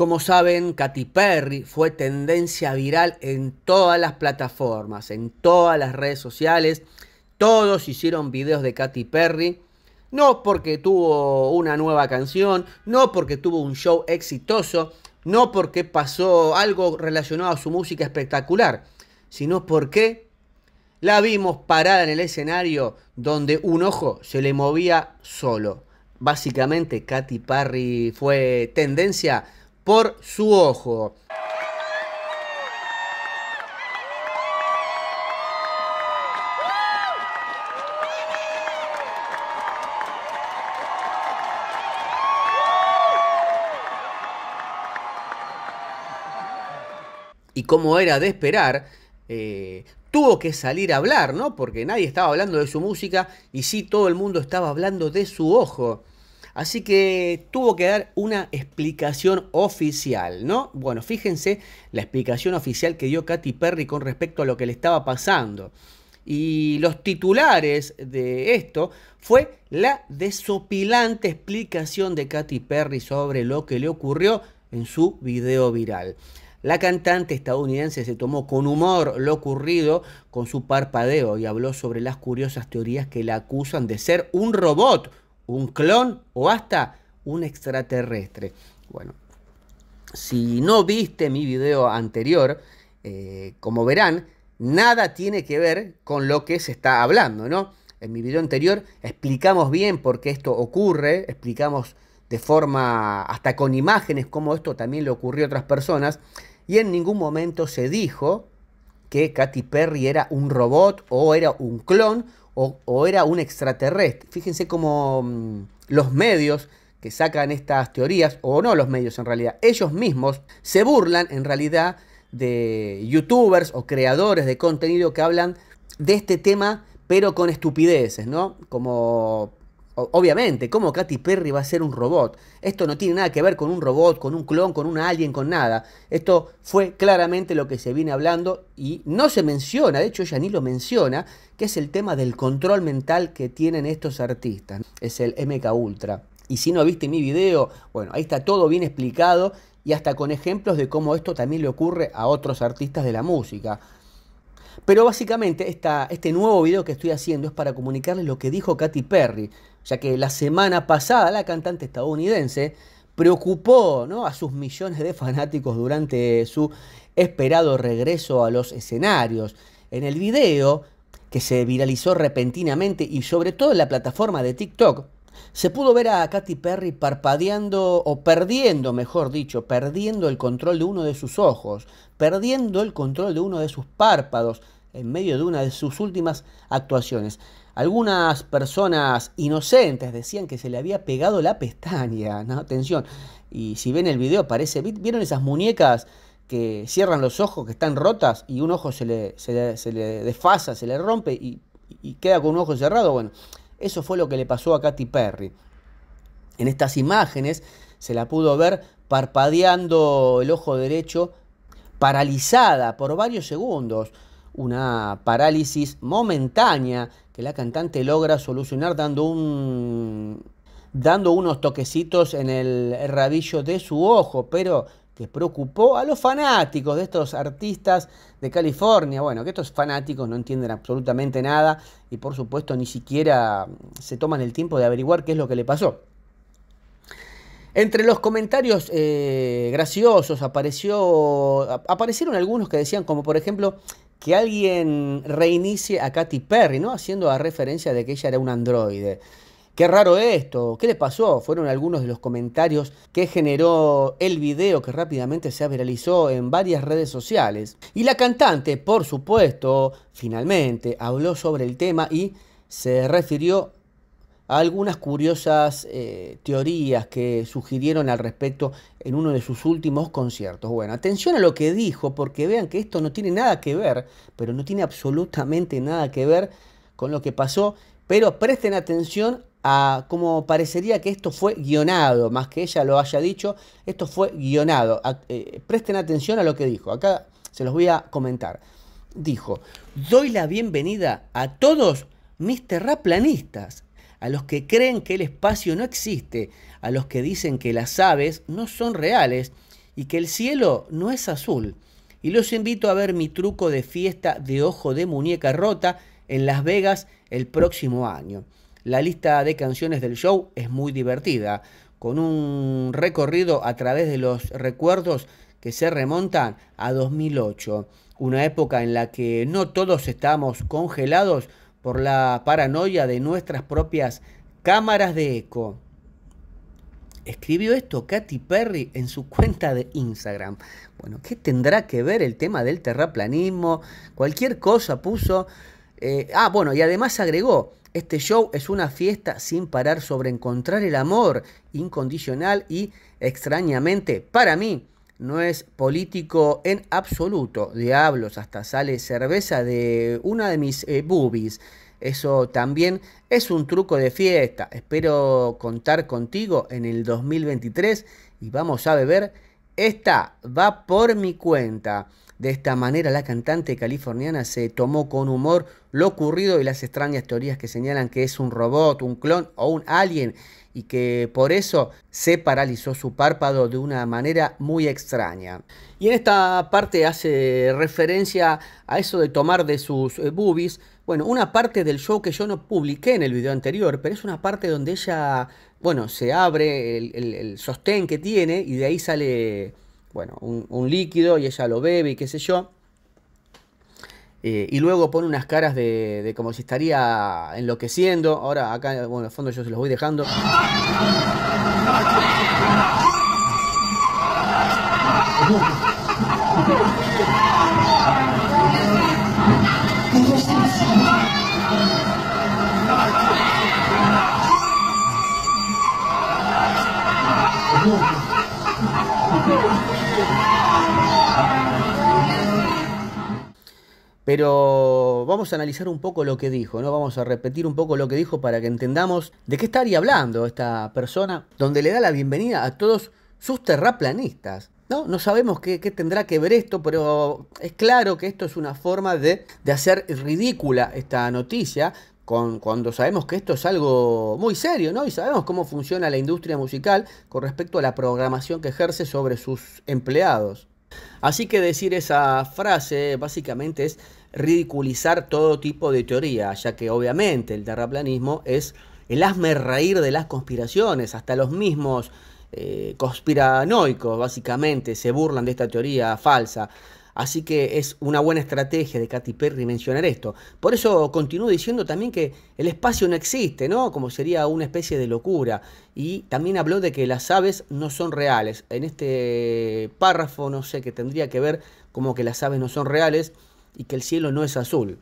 Como saben, Katy Perry fue tendencia viral en todas las plataformas, en todas las redes sociales. Todos hicieron videos de Katy Perry. No porque tuvo una nueva canción, no porque tuvo un show exitoso, no porque pasó algo relacionado a su música espectacular, sino porque la vimos parada en el escenario donde un ojo se le movía solo. Básicamente Katy Perry fue tendencia por su ojo. y como era de esperar, eh, tuvo que salir a hablar, ¿no? Porque nadie estaba hablando de su música y sí todo el mundo estaba hablando de su ojo. Así que tuvo que dar una explicación oficial, ¿no? Bueno, fíjense la explicación oficial que dio Katy Perry con respecto a lo que le estaba pasando. Y los titulares de esto fue la desopilante explicación de Katy Perry sobre lo que le ocurrió en su video viral. La cantante estadounidense se tomó con humor lo ocurrido con su parpadeo y habló sobre las curiosas teorías que la acusan de ser un robot un clon o hasta un extraterrestre. Bueno, si no viste mi video anterior, eh, como verán, nada tiene que ver con lo que se está hablando, ¿no? En mi video anterior explicamos bien por qué esto ocurre, explicamos de forma, hasta con imágenes, cómo esto también le ocurrió a otras personas, y en ningún momento se dijo que Katy Perry era un robot o era un clon o, era un extraterrestre. Fíjense cómo mm, los medios que sacan estas teorías, o no los medios en realidad, ellos mismos se burlan en realidad de youtubers o creadores de contenido que hablan de este tema, pero con estupideces, ¿no? Como Obviamente, ¿cómo Katy Perry va a ser un robot? Esto no tiene nada que ver con un robot, con un clon, con un alien, con nada. Esto fue claramente lo que se viene hablando y no se menciona, de hecho ella ni lo menciona, que es el tema del control mental que tienen estos artistas. Es el MK Ultra. Y si no viste mi video, bueno, ahí está todo bien explicado y hasta con ejemplos de cómo esto también le ocurre a otros artistas de la música. Pero básicamente este nuevo video que estoy haciendo es para comunicarles lo que dijo Katy Perry, ya que la semana pasada la cantante estadounidense preocupó a sus millones de fanáticos durante su esperado regreso a los escenarios. En el video, que se viralizó repentinamente y sobre todo en la plataforma de TikTok, se pudo ver a Katy Perry parpadeando o perdiendo, mejor dicho, perdiendo el control de uno de sus ojos, perdiendo el control de uno de sus párpados en medio de una de sus últimas actuaciones. Algunas personas inocentes decían que se le había pegado la pestaña, ¿no? Atención. Y si ven el video, parece, ¿vieron esas muñecas que cierran los ojos, que están rotas y un ojo se le, se le, desfasa, se le rompe y, y queda con un ojo cerrado? Bueno, eso fue lo que le pasó a Katy Perry. En estas imágenes se la pudo ver parpadeando el ojo derecho, paralizada por varios segundos. Una parálisis momentánea que la cantante logra solucionar dando un dando unos toquecitos en el rabillo de su ojo, pero que preocupó a los fanáticos de estos artistas de California. Bueno, que estos fanáticos no entienden absolutamente nada y por supuesto ni siquiera mm, se toman el tiempo de averiguar qué es lo que le pasó. Entre los comentarios eh, graciosos apareció, aparecieron algunos que decían, como por ejemplo, que alguien reinicie a Katy Perry, ¿no? Haciendo la referencia de que ella era un androide. Qué raro esto, ¿qué le pasó? Fueron algunos de los comentarios que generó el video que rápidamente se viralizó en varias redes sociales. Y la cantante, por supuesto, finalmente habló sobre el tema y se refirió a algunas curiosas eh, teorías que sugirieron al respecto en uno de sus últimos conciertos. Bueno, atención a lo que dijo, porque vean que esto no tiene nada que ver, pero no tiene absolutamente nada que ver con lo que pasó, pero presten atención como parecería que esto fue guionado, más que ella lo haya dicho, esto fue guionado. Eh, presten atención a lo que dijo, acá se los voy a comentar. Dijo, doy la bienvenida a todos mis terraplanistas, a los que creen que el espacio no existe, a los que dicen que las aves no son reales y que el cielo no es azul. Y los invito a ver mi truco de fiesta de ojo de muñeca rota en Las Vegas el próximo año. La lista de canciones del show es muy divertida, con un recorrido a través de los recuerdos que se remontan a 2008, una época en la que no todos estamos congelados por la paranoia de nuestras propias cámaras de eco. Escribió esto Katy Perry en su cuenta de Instagram. Bueno, ¿qué tendrá que ver el tema del terraplanismo? Cualquier cosa puso eh, ah, bueno, y además agregó, este show es una fiesta sin parar sobre encontrar el amor incondicional y extrañamente, para mí, no es político en absoluto. Diablos, hasta sale cerveza de una de mis eh, boobies. Eso también es un truco de fiesta. Espero contar contigo en el 2023 y vamos a beber. Esta va por mi cuenta. De esta manera, la cantante californiana se tomó con humor lo ocurrido y las extrañas teorías que señalan que es un robot, un clon o un alien y que por eso se paralizó su párpado de una manera muy extraña. Y en esta parte hace referencia a eso de tomar de sus eh, boobies. Bueno, una parte del show que yo no publiqué en el video anterior, pero es una parte donde ella, bueno, se abre el, el sostén que tiene y de ahí sale bueno, un, líquido y ella lo bebe y qué sé yo. Eh, y luego pone unas caras de, como si estaría enloqueciendo. Ahora acá, bueno, el fondo yo se los voy dejando. Pero vamos a analizar un poco lo que dijo, ¿no? Vamos a repetir un poco lo que dijo para que entendamos de qué estaría hablando esta persona, donde le da la bienvenida a todos sus terraplanistas. No, no sabemos qué, tendrá que ver esto, pero es claro que esto es una forma de, hacer ridícula esta noticia, cuando sabemos que esto es algo muy serio, ¿no? Y sabemos cómo funciona la industria musical con respecto a la programación que ejerce sobre sus empleados. Así que decir esa frase básicamente es ridiculizar todo tipo de teoría, ya que obviamente el terraplanismo es el hazme reír de las conspiraciones, hasta los mismos eh, conspiranoicos básicamente se burlan de esta teoría falsa. Así que es una buena estrategia de Katy Perry mencionar esto. Por eso continúo diciendo también que el espacio no existe, ¿no? Como sería una especie de locura. Y también habló de que las aves no son reales. En este párrafo, no sé, que tendría que ver como que las aves no son reales y que el cielo no es azul.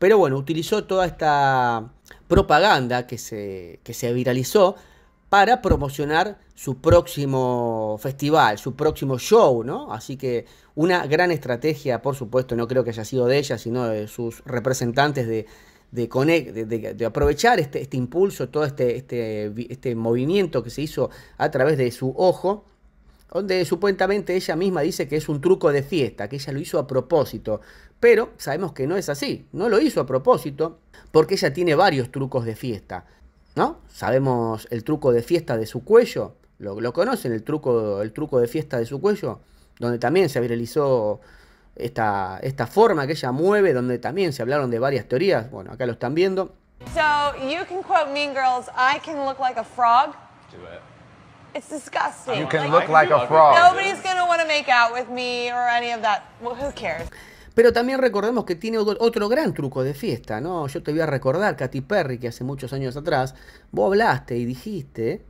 Pero bueno, utilizó toda esta propaganda que se, que se viralizó para promocionar su próximo festival, su próximo show, ¿no? Así que una gran estrategia, por supuesto, no creo que haya sido de ella, sino de sus representantes de, de, aprovechar este, este, impulso, todo este, este, este, movimiento que se hizo a través de su ojo, donde supuestamente ella misma dice que es un truco de fiesta, que ella lo hizo a propósito, pero sabemos que no es así, no lo hizo a propósito, porque ella tiene varios trucos de fiesta. ¿no? Sabemos el truco de fiesta de su cuello, lo, conocen, el truco, el truco de fiesta de su cuello, donde también se viralizó esta, esta forma que ella mueve, donde también se hablaron de varias teorías. Bueno, acá lo están viendo. So you can quote Mean Girls, I can look like a frog. Do it. It's disgusting. You can look like a frog. Nobody's gonna want to make out with me or any of that. Well, who cares? Pero también recordemos que tiene otro gran truco de fiesta, ¿no? Yo te voy a recordar, Katy Perry, que hace muchos años atrás, vos hablaste y dijiste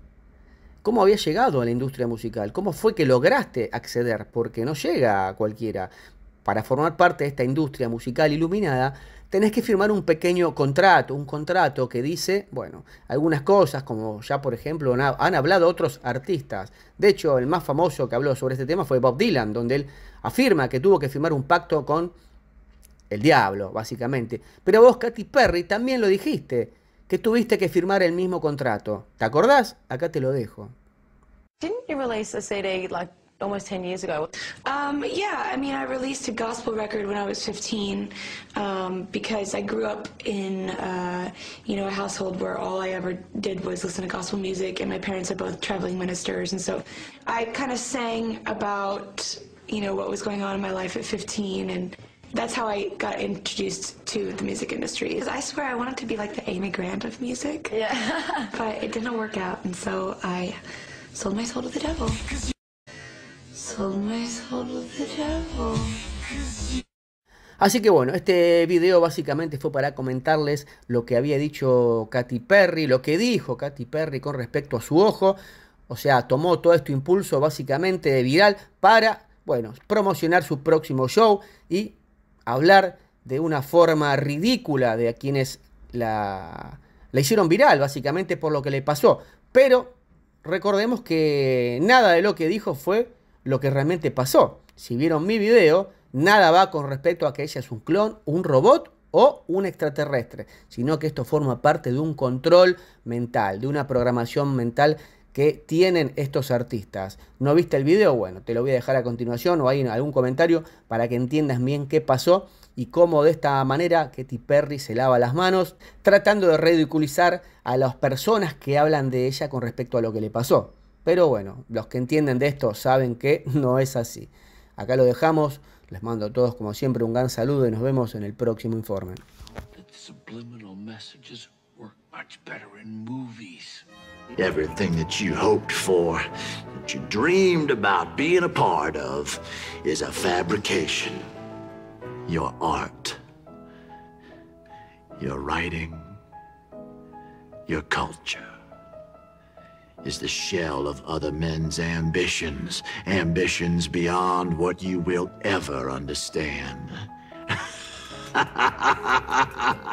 cómo había llegado a la industria musical, cómo fue que lograste acceder, porque no llega cualquiera. Para formar parte de esta industria musical iluminada, tenés que firmar un pequeño contrato, un contrato que dice, bueno, algunas cosas, como ya por ejemplo han hablado otros artistas. De hecho, el más famoso que habló sobre este tema fue Bob Dylan, donde él afirma que tuvo que firmar un pacto con el diablo, básicamente. Pero vos, Katy Perry, también lo dijiste, que tuviste que firmar el mismo contrato. ¿Te acordás? Acá te lo dejo. almost 10 years ago? Um, yeah, I mean, I released a gospel record when I was 15 um, because I grew up in, uh, you know, a household where all I ever did was listen to gospel music, and my parents are both traveling ministers, and so I kind of sang about, you know, what was going on in my life at 15 and that's how I got introduced to the music industry. I swear I wanted to be like the Amy Grant of music. Yeah. but it didn't work out, and so I sold my soul to the devil. Así que bueno, este video básicamente fue para comentarles lo que había dicho Katy Perry, lo que dijo Katy Perry con respecto a su ojo. O sea, tomó todo este impulso básicamente de viral para, bueno, promocionar su próximo show y hablar de una forma ridícula de a quienes la, la hicieron viral, básicamente por lo que le pasó. Pero recordemos que nada de lo que dijo fue lo que realmente pasó. Si vieron mi video, nada va con respecto a que ella es un clon, un robot o un extraterrestre, sino que esto forma parte de un control mental, de una programación mental que tienen estos artistas. ¿No viste el video? Bueno, te lo voy a dejar a continuación o hay algún comentario para que entiendas bien qué pasó y cómo de esta manera Katy Perry se lava las manos tratando de ridiculizar a las personas que hablan de ella con respecto a lo que le pasó. Pero bueno, los que entienden de esto saben que no es así. Acá lo dejamos. Les mando a todos, como siempre, un gran saludo y nos vemos en el próximo informe. Your art, your culture. is the shell of other men's ambitions, ambitions beyond what you will ever understand.